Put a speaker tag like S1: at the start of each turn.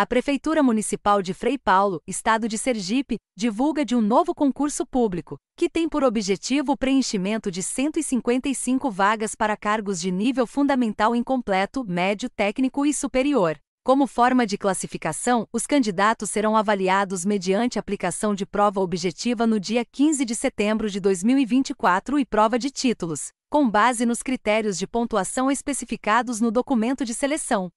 S1: A Prefeitura Municipal de Frei Paulo, Estado de Sergipe, divulga de um novo concurso público, que tem por objetivo o preenchimento de 155 vagas para cargos de nível fundamental incompleto, médio, técnico e superior. Como forma de classificação, os candidatos serão avaliados mediante aplicação de prova objetiva no dia 15 de setembro de 2024 e prova de títulos, com base nos critérios de pontuação especificados no documento de seleção.